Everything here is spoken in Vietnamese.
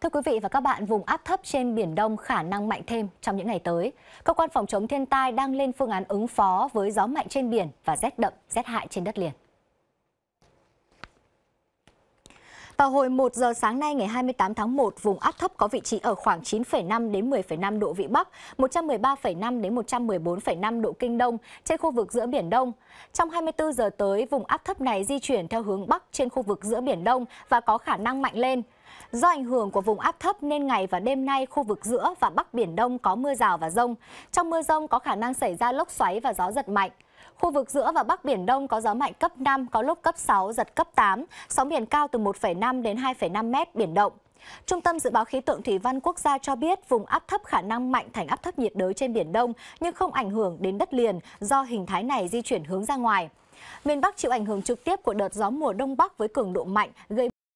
Thưa quý vị và các bạn, vùng áp thấp trên Biển Đông khả năng mạnh thêm trong những ngày tới. Cơ quan phòng chống thiên tai đang lên phương án ứng phó với gió mạnh trên biển và rét đậm, rét hại trên đất liền. Vào hồi 1 giờ sáng nay ngày 28 tháng 1, vùng áp thấp có vị trí ở khoảng 9,5 đến 10,5 độ Vĩ Bắc, 113,5 đến 114,5 độ Kinh Đông trên khu vực giữa Biển Đông. Trong 24 giờ tới, vùng áp thấp này di chuyển theo hướng Bắc trên khu vực giữa Biển Đông và có khả năng mạnh lên. Do ảnh hưởng của vùng áp thấp nên ngày và đêm nay khu vực giữa và Bắc Biển Đông có mưa rào và rông. Trong mưa rông có khả năng xảy ra lốc xoáy và gió giật mạnh. Khu vực giữa và Bắc Biển Đông có gió mạnh cấp 5, có lúc cấp 6, giật cấp 8, sóng biển cao từ 1,5 đến 2,5 mét, biển động. Trung tâm Dự báo Khí tượng Thủy văn Quốc gia cho biết vùng áp thấp khả năng mạnh thành áp thấp nhiệt đới trên Biển Đông nhưng không ảnh hưởng đến đất liền do hình thái này di chuyển hướng ra ngoài. Miền Bắc chịu ảnh hưởng trực tiếp của đợt gió mùa Đông Bắc với cường độ mạnh gây